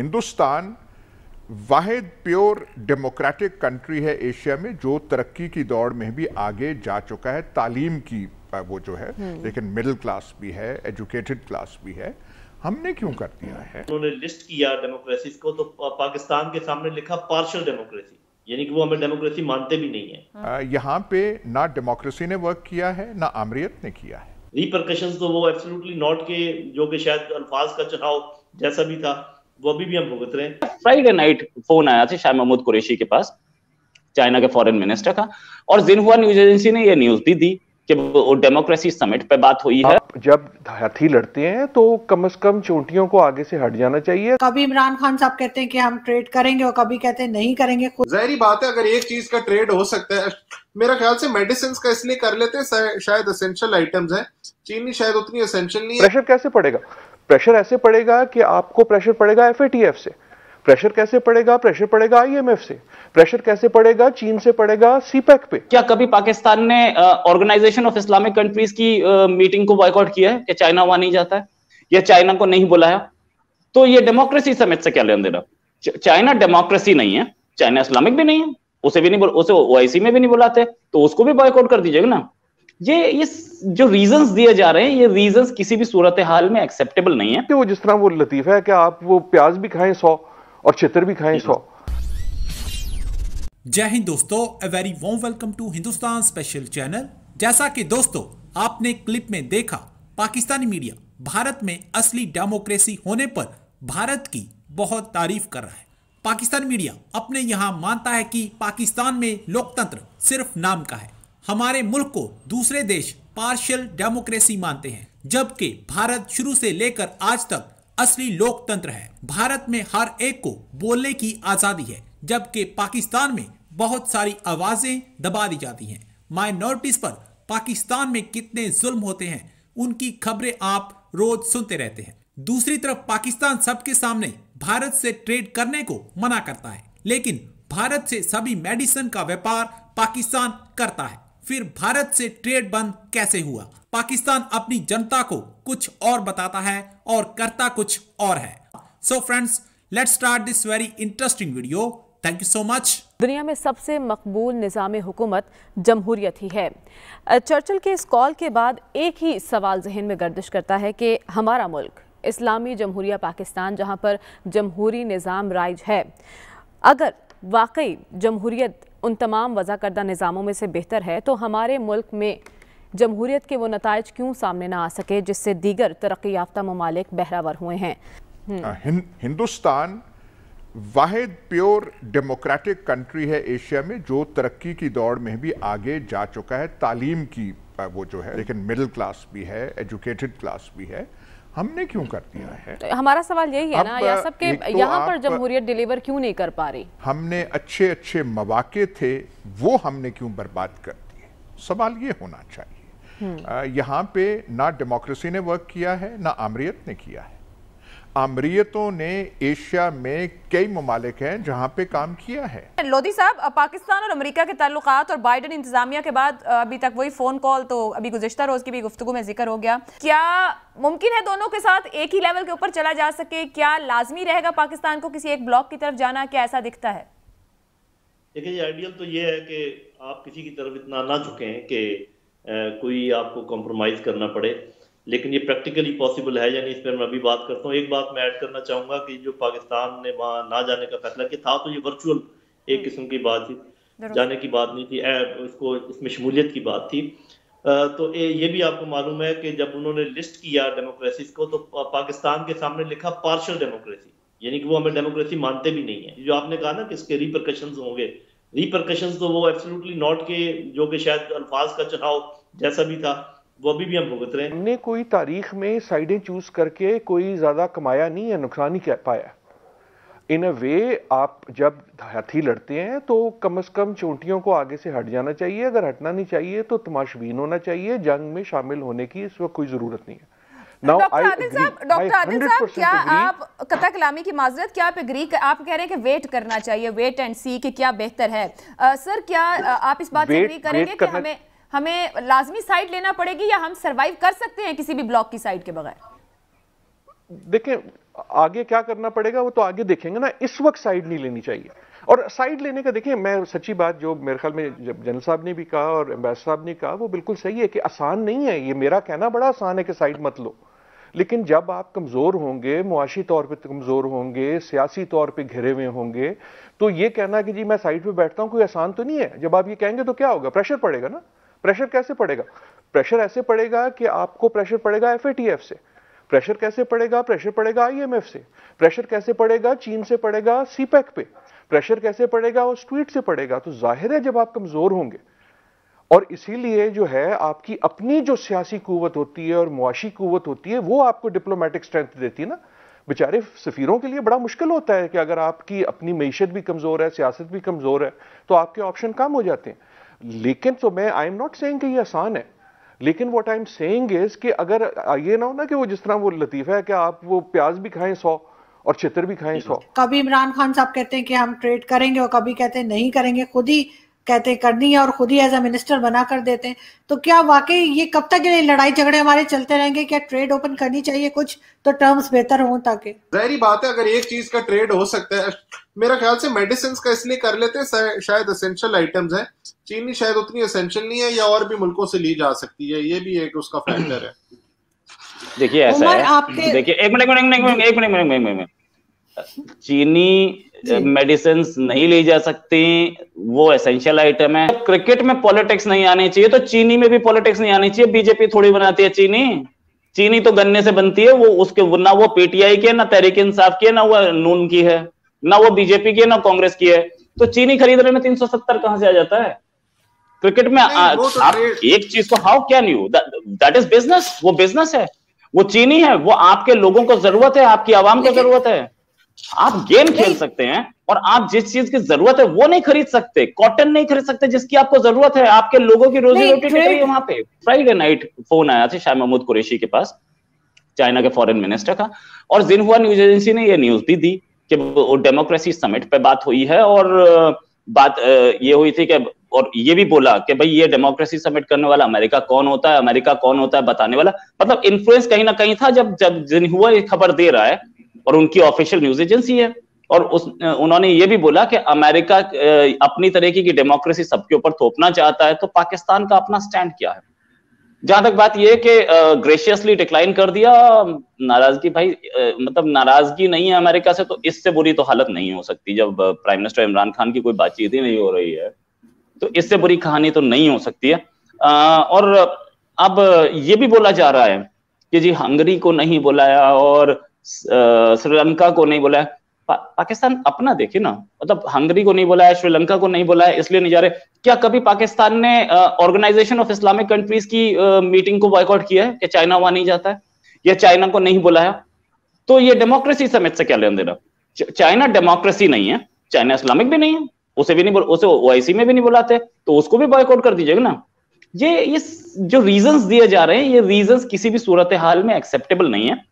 हिंदुस्तान वाहिद pure democratic country है Asia में जो तरक्की की दौड़ में भी आगे जा चुका है तालीम की वो जो है हम्म। लेकिन मिडिल क्लास भी है एजुकेटेड क्लास भी है हमने क्यों कर दिया है उन्होंने लिस्ट किया डेमोक्रेसी को तो पाकिस्तान के सामने लिखा पार्शल डेमोक्रेसी यानी कि वो हमें डेमोक्रेसी मानते भी नहीं है यहाँ पे ना डेमोक्रेसी ने वर्क किया है ना आमरीत ने किया है रिप्रकशन तो वो एब्सोल्युटली नॉट के जो कि शायद अल्फाज का चुनाव जैसा भी था वो अभी भी हम भुगत रहे हैं फ्राइडे नाइट फोन आया था शाह महमूद कुरेशी के पास चाइना के फॉरेन मिनिस्टर का और जिनहुआ न्यूज एजेंसी ने यह न्यूज भी दी कि वो डेमोक्रेसी समिट पे बात हुई है जब हाथी लड़ते हैं तो कम से कम चोटियों को आगे से हट जाना चाहिए कभी इमरान खान साहब कहते हैं कि हम ट्रेड करेंगे और कभी कहते हैं नहीं करेंगे जहरी बात है अगर एक चीज का ट्रेड हो सकता है मेरा ख्याल से मेडिसिन का इसलिए कर लेते हैं शायद असेंशियल आइटम्स हैं चीनी शायद उतनी असेंशियल नहीं प्रेशर कैसे पड़ेगा प्रेशर ऐसे पड़ेगा कि आपको प्रेशर पड़ेगा एफ से प्रेशर कैसे पड़ेगा प्रेशर पड़ेगा आईएमएफ से प्रेशर कैसे पड़ेगा चीन से पड़ेगा सीपैक e पे क्या कभी पाकिस्तान ने ऑर्गेनाइजेशन ऑफ इस्लामिक कंट्रीज की आ, मीटिंग को बॉयकॉट किया है कि चाइना वहां नहीं जाता है या चाइना को नहीं बुलाया तो ये डेमोक्रेसी समेत से क्या लेन देना चाइना डेमोक्रेसी नहीं है चाइना इस्लामिक भी नहीं है उसे भी नहीं उसे ओआईसी में भी नहीं बुलाते तो उसको भी बॉयकॉट कर दीजिएगा ना ये ये जो रीजन दिए जा रहे हैं ये रीजन किसी भी सूरत हाल में एक्सेप्टेबल नहीं है वो जिस तरह वो लतीफा है कि आप वो प्याज भी खाएं सौ और चित्र भी खाएं सौ जय हिंद दोस्तों a very warm welcome to Hindustan special channel जैसा कि दोस्तों आपने क्लिप में देखा पाकिस्तानी मीडिया भारत में असली डेमोक्रेसी होने पर भारत की बहुत तारीफ कर रहा है पाकिस्तान मीडिया अपने यहाँ मानता है कि पाकिस्तान में लोकतंत्र सिर्फ नाम का है हमारे मुल्क को दूसरे देश पार्शियल डेमोक्रेसी मानते हैं जबकि भारत शुरू से लेकर आज तक असली लोकतंत्र है भारत में हर एक को बोलने की आजादी है जबकि पाकिस्तान में बहुत सारी आवाजें दबा दी जाती हैं माइनॉरिटीज पर पाकिस्तान में कितने जुल्म होते हैं उनकी खबरें आप रोज सुनते रहते हैं दूसरी तरफ पाकिस्तान सबके सामने भारत से ट्रेड करने को मना करता है लेकिन भारत से सभी मेडिसिन का व्यापार पाकिस्तान करता है फिर भारत से ट्रेड बंद कैसे हुआ पाकिस्तान अपनी जनता को कुछ और बताता है और करता कुछ और है so friends let start this very interesting video thank you so much दुनिया में सबसे मकबूल निज़ाम हुकूमत जमहूरियत ही है चर्चल के इस कॉल के बाद एक ही सवाल जहन में गर्दिश करता है कि हमारा मुल्क इस्लामी जमहूरिया पाकिस्तान जहां पर जमहूरी निज़ाम राइज है अगर वाकई जमहूरियत उन तमाम वजह करदा निज़ामों में से बेहतर है तो हमारे मुल्क में जमहूरीत के वो नतज क्यों सामने ना आ सके जिससे दीगर तरक्की याफ्ता ममालिक बहरावर हुए हैं हम्म। हाँ, हिं, हिंदुस्तान वाद प्योर डेमोक्रेटिक कंट्री है एशिया में जो तरक्की की दौड़ में भी आगे जा चुका है तालीम की वो जो है हम्म। लेकिन मिडिल क्लास भी है एजुकेटेड क्लास भी है हमने क्यों कर दिया हम्म। है तो हमारा सवाल यही है ना या तो यहाँ पर जमहूरियत डिलीवर क्यों नहीं कर पा रही हमने अच्छे अच्छे मौाक़े थे वो हमने क्यों बर्बाद कर दिए सवाल ये होना चाहिए हम्म। यहाँ पे ना डेमोक्रेसी ने वर्क किया है ना आमरीत ने किया है अमरीतों ने एशिया में कई ममालिक हैं जहाँ पे काम किया है लोधी साहब पाकिस्तान और अमेरिका के ताल्लुक और बाइडन इंतजामिया के बाद अभी तक वही फ़ोन कॉल तो अभी गुजशत रोज़ की भी गुफ्तु में जिक्र हो गया क्या मुमकिन है दोनों के साथ एक ही लेवल के ऊपर चला जा सके क्या लाजमी रहेगा पाकिस्तान को किसी एक ब्लॉक की तरफ जाना क्या ऐसा दिखता है देखिए जी आइडियल तो ये है कि आप किसी की तरफ इतना ना झुकें कि कोई आपको कॉम्प्रोमाइज़ करना पड़े लेकिन ये प्रैक्टिकली पॉसिबल है यानी इस पर मैं अभी बात करता हूँ एक बात मैं ऐड करना चाहूंगा कि जो पाकिस्तान ने वहाँ ना जाने का फैसला किया था तो ये वर्चुअल एक हम्म। किस्म की बात थी जाने की बात नहीं थी इसको इसमें शमूलियत की बात थी तो ये भी आपको मालूम है कि जब उन्होंने लिस्ट किया डेमोक्रेसी को तो पाकिस्तान के सामने लिखा पार्शल डेमोक्रेसी यानी कि वो हमें डेमोक्रेसी मानते भी नहीं है जो आपने कहा ना कि इसके रिप्रकशन होंगे रिप्रकशन तो वो एब्सोलूटली नॉट के जो कि शायद अल्फाज का चुनाव जैसा भी था वो अभी भी हम भुगत रहे हैं हमने कोई तारीख में साइडें चूज करके कोई ज्यादा कमाया नहीं या नुकसान ही पाया इन अ वे आप जब हाथी लड़ते हैं तो कम से कम चोटियों को आगे से हट जाना चाहिए अगर हटना नहीं चाहिए तो तमाशबीन होना चाहिए जंग में शामिल होने की इस वक्त कोई जरूरत नहीं है डॉक्टर आदिल साहब डॉक्टर आदिल साहब क्या आप कथा कलामी की माजरत क्या आप एग्री आप कह रहे हैं कि वेट करना चाहिए वेट एंड सी कि क्या बेहतर है आ, सर क्या आ, आप इस बात से एग्री करेंगे कि हमें हमें लाजमी साइड लेना पड़ेगी या हम सर्वाइव कर सकते हैं किसी भी ब्लॉक की साइड के बगैर देखें आगे क्या करना पड़ेगा वो तो आगे देखेंगे ना इस वक्त साइड नहीं लेनी चाहिए और साइड लेने का देखें मैं सच्ची बात जो मेरे ख्याल में जब जनरल साहब ने भी कहा और एम्बेसडर साहब ने कहा वो बिल्कुल सही है कि आसान नहीं है ये मेरा कहना बड़ा आसान है कि साइड मत लो लेकिन जब आप कमज़ोर होंगे मुआशी तौर पे तो कमज़ोर होंगे सियासी तौर पे घिरे हुए होंगे तो ये कहना कि जी मैं साइड पे बैठता हूँ कोई आसान तो नहीं है जब आप ये कहेंगे तो क्या होगा प्रेशर पड़ेगा ना प्रेशर कैसे पड़ेगा प्रेशर ऐसे पड़ेगा कि आपको प्रेशर पड़ेगा एफ से प्रेशर कैसे पड़ेगा प्रेशर पड़ेगा आईएमएफ से प्रेशर कैसे पड़ेगा चीन से पड़ेगा सीपैक e पे प्रेशर कैसे पड़ेगा और स्ट्रीट से पड़ेगा तो जाहिर है जब आप कमजोर होंगे और इसीलिए जो है आपकी अपनी जो सियासी कुवत होती है और मुआशी कुवत होती है वो आपको डिप्लोमेटिक स्ट्रेंथ देती है ना बेचारे सफ़ीरों के लिए बड़ा मुश्किल होता है कि अगर आपकी अपनी मीशत भी कमज़ोर है सियासत भी कमज़ोर है तो आपके ऑप्शन कम हो जाते हैं लेकिन तो मैं आई एम नॉट सेइंग कि ये आसान है लेकिन वो आई एम सेइंग इज कि अगर ये ना हो ना कि वो जिस तरह वो लतीफ़ा है कि आप वो प्याज भी खाएं सौ और चित्र भी खाएं सौ कभी इमरान खान साहब कहते हैं कि हम ट्रेड करेंगे और कभी कहते हैं नहीं करेंगे खुद ही कहते करनी है और खुद ही एज ए मिनिस्टर बना कर देते हैं तो क्या वाकई ये कब तक ये लड़ाई झगड़े हमारे चलते रहेंगे क्या ट्रेड ओपन करनी चाहिए कुछ तो टर्म्स बेहतर हों ताकि जहरी बात है अगर एक चीज का ट्रेड हो सकता है मेरा ख्याल से मेडिसिन का इसलिए कर लेते हैं शायद असेंशियल आइटम्स हैं चीनी शायद उतनी असेंशियल नहीं है या और भी मुल्कों से ली जा सकती है ये भी एक उसका फैक्टर है देखिए ऐसा है देखिए एक मिनट मिनट मिनट एक मिनट मिनट मिनट चीनी मेडिसिन नहीं ली जा सकती वो एसेंशियल आइटम है क्रिकेट में पॉलिटिक्स नहीं आनी चाहिए तो चीनी में भी पॉलिटिक्स नहीं आनी चाहिए बीजेपी थोड़ी बनाती है चीनी चीनी तो गन्ने से बनती है वो उसके ना वो पीटीआई की है ना तहरीक इंसाफ की है ना वो नून की है ना वो बीजेपी की है ना कांग्रेस की है तो चीनी खरीदने में तीन सौ सत्तर कहां से आ जाता है क्रिकेट में आ, तो आप एक चीज को how can you that is business वो बिजनेस है वो चीनी है वो आपके लोगों को जरूरत है आपकी आवाम को जरूरत है आप गेम खेल सकते हैं और आप जिस चीज की जरूरत है वो नहीं खरीद सकते कॉटन नहीं खरीद सकते जिसकी आपको जरूरत है आपके लोगों की रोजी रोटी नहीं रही वहां पे फ्राइडे नाइट फोन आया था शाह महमूद कुरेशी के पास चाइना के फॉरेन मिनिस्टर का और जिनहुआ न्यूज एजेंसी ने ये न्यूज भी दी कि डेमोक्रेसी समिट पे बात हुई है और बात ये हुई थी कि और ये भी बोला कि भाई ये डेमोक्रेसी सबमिट करने वाला अमेरिका कौन होता है अमेरिका कौन होता है बताने वाला मतलब इन्फ्लुएंस कहीं ना कहीं था जब जब जिन ये खबर दे रहा है और उनकी ऑफिशियल न्यूज एजेंसी है और उस उन्होंने ये भी बोला कि अमेरिका अपनी तरीके की डेमोक्रेसी सबके ऊपर थोपना चाहता है तो पाकिस्तान का अपना स्टैंड क्या है जहां तक बात यह कि ग्रेशियसली डिक्लाइन कर दिया नाराजगी भाई मतलब नाराजगी नहीं है अमेरिका से तो इससे बुरी तो हालत नहीं हो सकती जब प्राइम मिनिस्टर इमरान खान की कोई बातचीत ही नहीं हो रही है तो इससे बुरी कहानी तो नहीं हो सकती है आ, और अब ये भी बोला जा रहा है कि जी हंगरी को नहीं बुलाया और श्रीलंका को नहीं बुलाया पा, पाकिस्तान अपना देखे ना मतलब हंगरी को नहीं बुलाया श्रीलंका को नहीं बुलाया इसलिए नहीं जा रहे क्या कभी पाकिस्तान ने ऑर्गेनाइजेशन ऑफ इस्लामिक कंट्रीज की आ, मीटिंग को बॉयकआउट किया है कि चाइना वहां नहीं जाता है या चाइना को नहीं बुलाया तो ये डेमोक्रेसी समेत से क्या लेना चाइना डेमोक्रेसी नहीं है चाइना इस्लामिक भी नहीं है उसे भी नहीं उसे ओआईसी में भी नहीं बुलाते तो उसको भी बॉयकआउट कर दीजिएगा ना ये ये जो रीजंस दिए जा रहे हैं ये रीजंस किसी भी सूरत हाल में एक्सेप्टेबल नहीं है